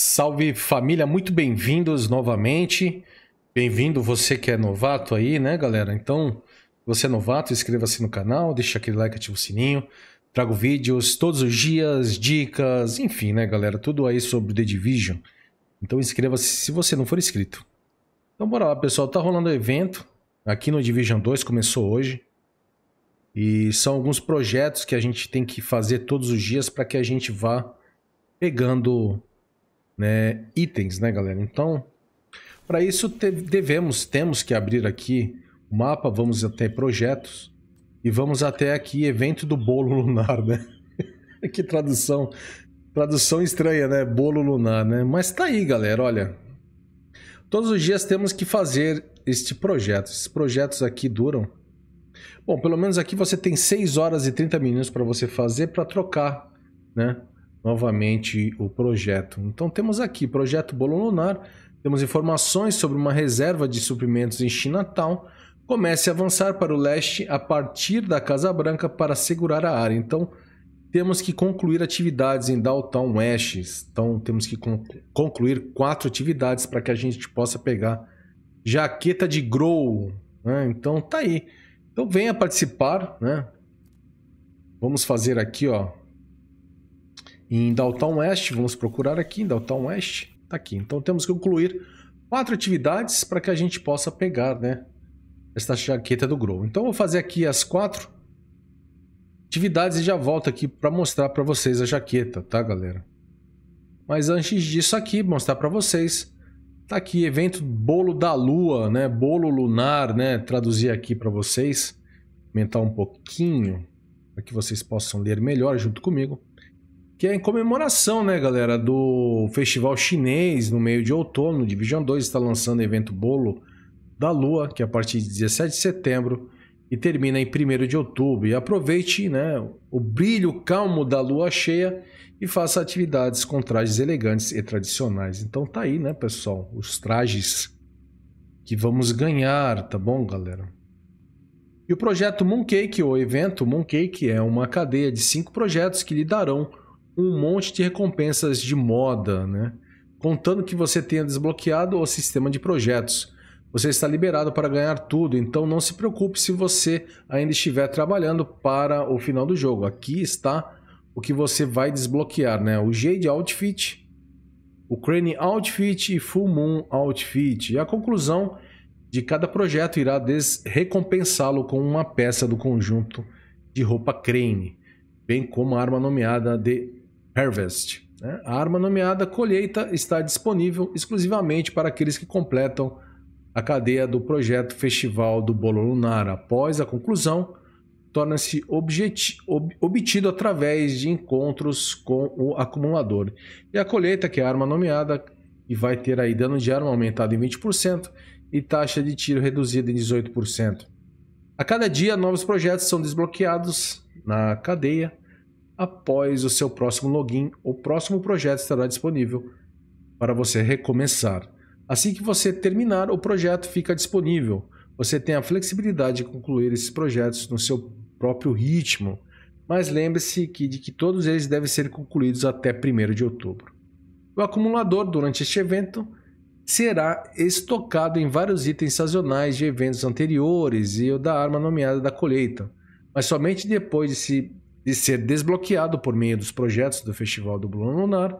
Salve família, muito bem-vindos novamente. Bem-vindo você que é novato aí, né, galera? Então, você é novato, inscreva-se no canal, deixa aquele like, ativa o sininho. Trago vídeos todos os dias, dicas, enfim, né, galera? Tudo aí sobre The Division. Então inscreva-se se você não for inscrito. Então bora lá, pessoal. Tá rolando evento aqui no Division 2, começou hoje. E são alguns projetos que a gente tem que fazer todos os dias para que a gente vá pegando né, itens, né, galera? Então, para isso devemos, temos que abrir aqui o mapa, vamos até projetos e vamos até aqui evento do bolo lunar, né? que tradução, tradução estranha, né? Bolo lunar, né? Mas tá aí, galera, olha. Todos os dias temos que fazer este projeto. Esses projetos aqui duram. Bom, pelo menos aqui você tem 6 horas e 30 minutos para você fazer para trocar, né? novamente o projeto. Então temos aqui projeto Bolo Lunar, temos informações sobre uma reserva de suprimentos em Chinatown. Comece a avançar para o leste a partir da Casa Branca para segurar a área. Então temos que concluir atividades em Downtown West. Então temos que concluir quatro atividades para que a gente possa pegar jaqueta de grow. Né? Então tá aí. Então venha participar, né? Vamos fazer aqui, ó, em Downtown West, vamos procurar aqui, em Downtown West, tá aqui. Então temos que concluir quatro atividades para que a gente possa pegar, né? Esta jaqueta do Grow. Então vou fazer aqui as quatro atividades e já volto aqui para mostrar para vocês a jaqueta, tá, galera? Mas antes disso aqui, mostrar para vocês, tá aqui evento bolo da lua, né? Bolo lunar, né? Traduzir aqui para vocês, aumentar um pouquinho para que vocês possam ler melhor junto comigo que é em comemoração, né, galera, do festival chinês no meio de outono. Division 2 está lançando o evento Bolo da Lua, que é a partir de 17 de setembro e termina em 1 de outubro. E aproveite né, o brilho calmo da lua cheia e faça atividades com trajes elegantes e tradicionais. Então tá aí, né, pessoal, os trajes que vamos ganhar, tá bom, galera? E o projeto Mooncake, ou evento Mooncake, é uma cadeia de cinco projetos que lhe darão um monte de recompensas de moda, né? Contando que você tenha desbloqueado o sistema de projetos. Você está liberado para ganhar tudo, então não se preocupe se você ainda estiver trabalhando para o final do jogo. Aqui está o que você vai desbloquear, né? O Jade Outfit, o Crane Outfit e Full Moon Outfit. E a conclusão de cada projeto irá recompensá-lo com uma peça do conjunto de roupa Crane, bem como a arma nomeada de Harvest. Né? A arma nomeada Colheita está disponível exclusivamente para aqueles que completam a cadeia do projeto Festival do Bolo Lunar. Após a conclusão, torna-se ob obtido através de encontros com o acumulador. E a colheita, que é a arma nomeada, e vai ter aí dano de arma aumentado em 20% e taxa de tiro reduzida em 18%. A cada dia, novos projetos são desbloqueados na cadeia após o seu próximo login, o próximo projeto estará disponível para você recomeçar. Assim que você terminar, o projeto fica disponível. Você tem a flexibilidade de concluir esses projetos no seu próprio ritmo, mas lembre-se que, de que todos eles devem ser concluídos até 1 de outubro. O acumulador, durante este evento, será estocado em vários itens sazonais de eventos anteriores e o da arma nomeada da colheita, mas somente depois de se de ser desbloqueado por meio dos projetos do Festival do Bruno Lunar.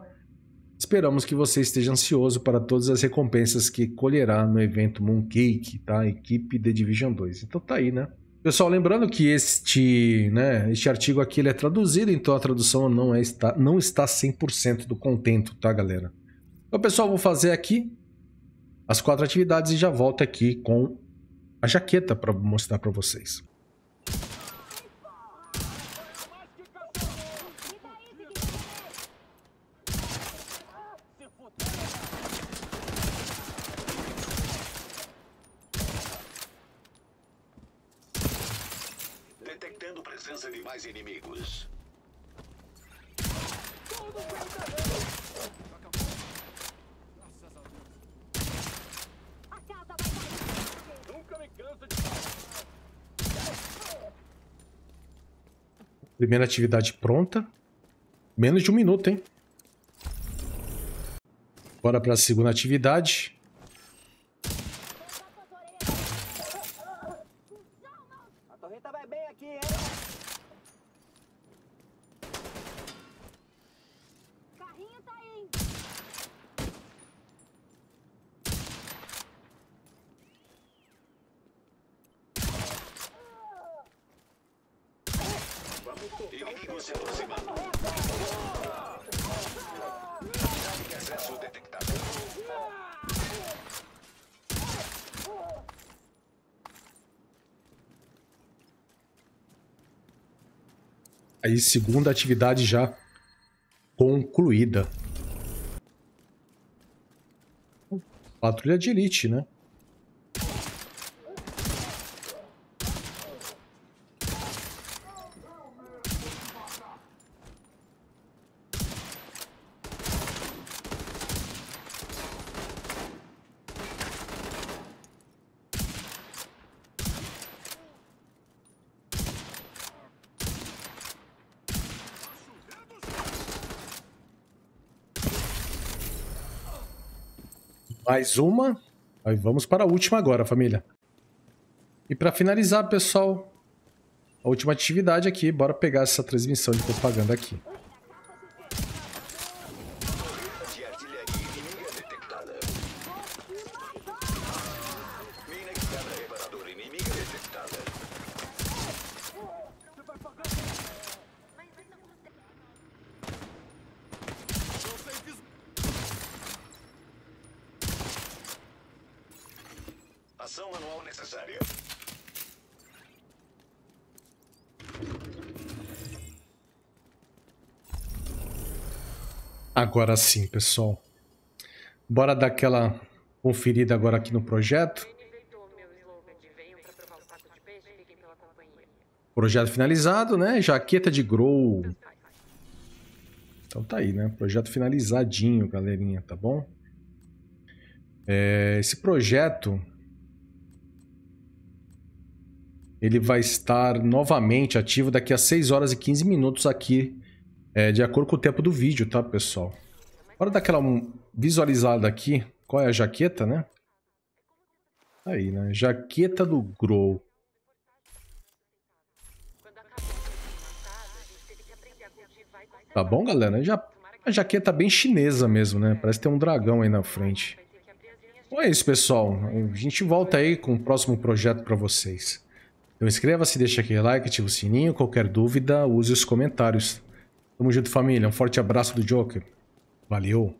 Esperamos que você esteja ansioso para todas as recompensas que colherá no evento Mooncake, tá? Equipe The Division 2. Então tá aí, né? Pessoal, lembrando que este, né, este artigo aqui ele é traduzido, então a tradução não, é, está, não está 100% do contento, tá, galera? Então, pessoal, vou fazer aqui as quatro atividades e já volto aqui com a jaqueta para mostrar para vocês. Detectando presença de mais inimigos. Todo Primeira atividade pronta. Menos de um minuto, hein? Bora para a segunda atividade. Rita vai bem aqui, hein? Carrinho tá aí, hein? Vamos tocar o se aproximando. Aí, segunda atividade já concluída. Patrulha de elite, né? Mais uma. Aí vamos para a última agora, família. E para finalizar, pessoal, a última atividade aqui, bora pegar essa transmissão de propaganda aqui. Ação manual necessária. Agora sim, pessoal. Bora dar aquela conferida agora aqui no projeto. Projeto finalizado, né? Jaqueta de grow. Então tá aí, né? Projeto finalizadinho, galerinha, tá bom? É, esse projeto ele vai estar novamente ativo daqui a 6 horas e 15 minutos aqui, é, de acordo com o tempo do vídeo, tá, pessoal? Bora dar aquela visualizada aqui. Qual é a jaqueta, né? Aí, né? Jaqueta do Grow. Tá bom, galera? Já, a jaqueta bem chinesa mesmo, né? Parece ter um dragão aí na frente. Então é isso, pessoal. A gente volta aí com o próximo projeto para vocês. Então inscreva-se, deixa aquele like, ativa o sininho. Qualquer dúvida, use os comentários. Tamo junto, família. Um forte abraço do Joker. Valeu!